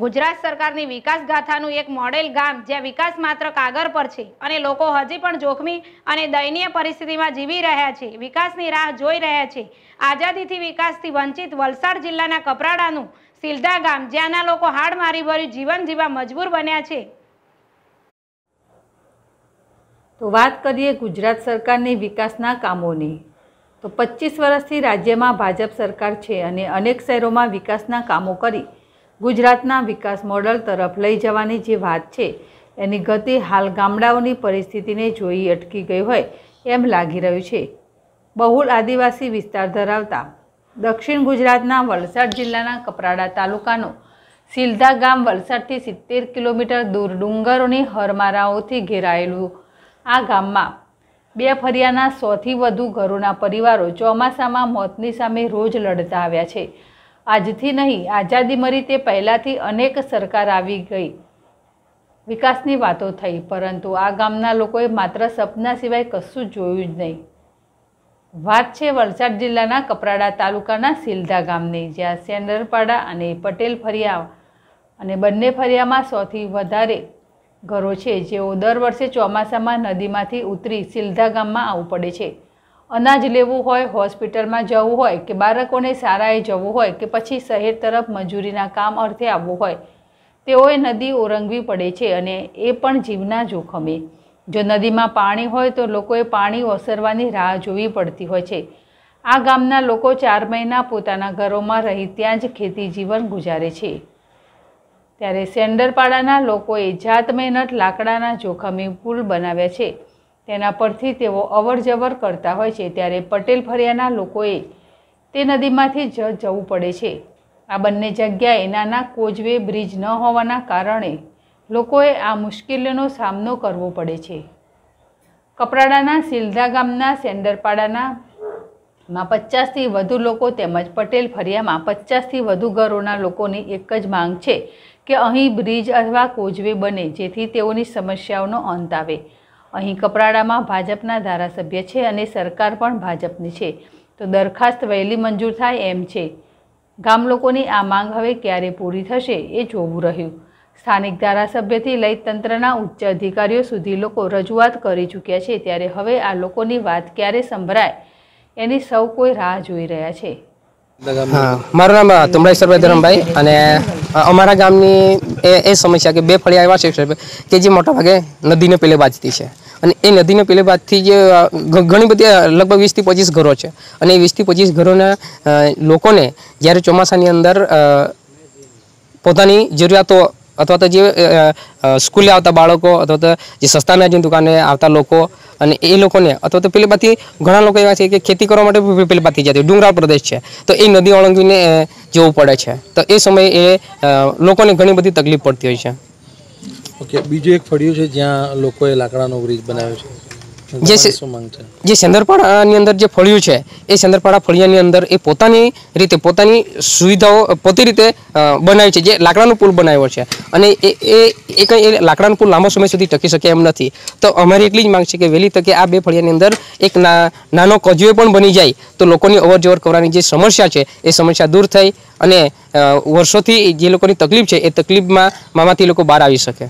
ગુજરાત સરકારની વિકાસ ગાથાનું એક મોડેલ ગામ જ્યાં વિકાસ માત્ર કાગળ પર છે અને લોકો હજી પણ જોખમી અને દયનીય પરિસ્થિતિમાં જીવી રહ્યા છે વિકાસની રાહ જોઈ રહ્યા છે આઝાદીથી વિકાસથી વંચિત વલસાડ જિલ્લાના કપરાડાનું સિલધા ગામ જ્યાંના લોકો હાડ મારી ભર્યું જીવન જીવવા મજબૂર બન્યા છે તો વાત કરીએ ગુજરાત સરકારની વિકાસના કામોની તો પચીસ વર્ષથી રાજ્યમાં ભાજપ સરકાર છે અને અનેક શહેરોમાં વિકાસના કામો કરી ગુજરાતના વિકાસ મોડલ તરફ લઈ જવાની જે વાત છે એની ગતિ હાલ ગામડાઓની પરિસ્થિતિને જોઈ અટકી ગઈ હોય એમ લાગી રહ્યું છે બહુલ આદિવાસી વિસ્તાર ધરાવતા દક્ષિણ ગુજરાતના વલસાડ જિલ્લાના કપરાડા તાલુકાનો સિલધા ગામ વલસાડથી સિત્તેર કિલોમીટર દૂર ડુંગરોની હરમારાઓથી ઘેરાયેલું આ ગામમાં બે ફરિયાના સોથી વધુ ઘરોના પરિવારો ચોમાસામાં મોતની સામે રોજ લડતા આવ્યા છે આજથી નહીં આઝાદી મળી તે પહેલાંથી અનેક સરકાર આવી ગઈ વિકાસની વાતો થઈ પરંતુ આ ગામના લોકોએ માત્ર સપના સિવાય કશું જોયું જ નહીં વાત છે વલસાડ જિલ્લાના કપરાડા તાલુકાના સિલધા ગામની જ્યાં સેન્ડરપાડા અને પટેલ ફરિયા અને બંને ફરિયામાં સૌથી વધારે ઘરો છે જેઓ દર વર્ષે ચોમાસામાં નદીમાંથી ઉતરી સિલધા ગામમાં આવવું પડે છે અનાજ લેવું હોય હોસ્પિટલમાં જવું હોય કે બાળકોને શાળાએ જવું હોય કે પછી શહેર તરફ મજૂરીના કામ અર્થે આવવું હોય તેઓએ નદી ઓરંગવી પડે છે અને એ પણ જીવના જોખમે જો નદીમાં પાણી હોય તો લોકોએ પાણી ઓસરવાની રાહ જોવી પડતી હોય છે આ ગામના લોકો ચાર મહિના પોતાના ઘરોમાં રહી ત્યાં જ ખેતી જીવન ગુજારે છે ત્યારે સેન્ડરપાડાના લોકોએ જાત મહેનત લાકડાના જોખમે પુલ બનાવ્યા છે તેના પરથી તેઓ અવરજવર કરતા હોય છે ત્યારે પટેલ ફળિયાના લોકોએ તે નદીમાંથી જ જવું પડે છે આ બંને જગ્યાએ નાના કોજવે બ્રિજ ન હોવાના કારણે લોકોએ આ મુશ્કેલીનો સામનો કરવો પડે છે કપરાડાના સિલધા ગામના સેન્ડરપાડાના માં પચાસથી વધુ લોકો તેમજ પટેલ ફરિયામાં પચાસથી વધુ ઘરોના લોકોની એક જ માંગ છે કે અહીં બ્રિજ અથવા કોજવે બને જેથી તેઓની સમસ્યાઓનો અંત આવે અહીં કપરાડામાં ભાજપના ધારાસભ્ય છે અને સરકાર પણ ભાજપની છે તો દરખાસ્ત વહેલી મંજૂર થાય એમ છે ગામ લોકોની આ માંગ હવે ક્યારે પૂરી થશે એ જોવું રહ્યું સ્થાનિક ધારાસભ્યથી લઈ તંત્રના ઉચ્ચ અધિકારીઓ સુધી લોકો રજૂઆત કરી ચૂક્યા છે ત્યારે હવે આ લોકોની વાત ક્યારે સંભળાય એની સૌ કોઈ રાહ જોઈ રહ્યા છે મારું નામ તુમળેશ્વરભાઈ ધરમભાઈ અને અમારા ગામની એ સમસ્યા કે બે ફળિયા એવા છે કે જે મોટાભાગે નદીને પેલે બાજતી છે અને એ નદીને પેલે બાજથી જે ઘણી બધી લગભગ વીસથી પચીસ ઘરો છે અને એ વીસથી પચીસ ઘરોના લોકોને જ્યારે ચોમાસાની અંદર પોતાની જરૂરિયાતો અથવા તો જે સ્કૂલે આવતા બાળકો અથવા તો જે સસ્તાના જે દુકાને આવતા લોકો અને એ લોકોને અથવા તો પેલી બાથી ઘણા લોકો એવા છે કે ખેતી કરવા માટે પેલી બાથી જતી ડુંગરાળ પ્રદેશ છે તો એ નદી ઓળંગીને જવું પડે છે તો એ સમયે એ લોકોને ઘણી બધી તકલીફ પડતી હોય છે ઓકે બીજું એક ફળિયું છે જ્યાં લોકોએ લાકડાનો બ્રિજ બનાવ્યો છે જે જે સેંદરપાડાની અંદર જે ફળિયું છે એ સેંદરપાડા ફળિયાની અંદર એ પોતાની રીતે પોતાની સુવિધાઓ પોતી રીતે બનાવી છે જે લાકડાનું પુલ બનાવ્યો છે અને એ એ એ લાકડાનું પુલ લાંબો સમય સુધી ટકી શકે એમ નથી તો અમારી એટલી જ માંગ છે કે વહેલી તકે આ બે ફળિયાની અંદર એક નાનો કજવે પણ બની જાય તો લોકોની અવરજવર કરવાની જે સમસ્યા છે એ સમસ્યા દૂર થઈ અને વર્ષોથી જે લોકોની તકલીફ છે એ તકલીફમાં મામાથી લોકો બહાર આવી શકે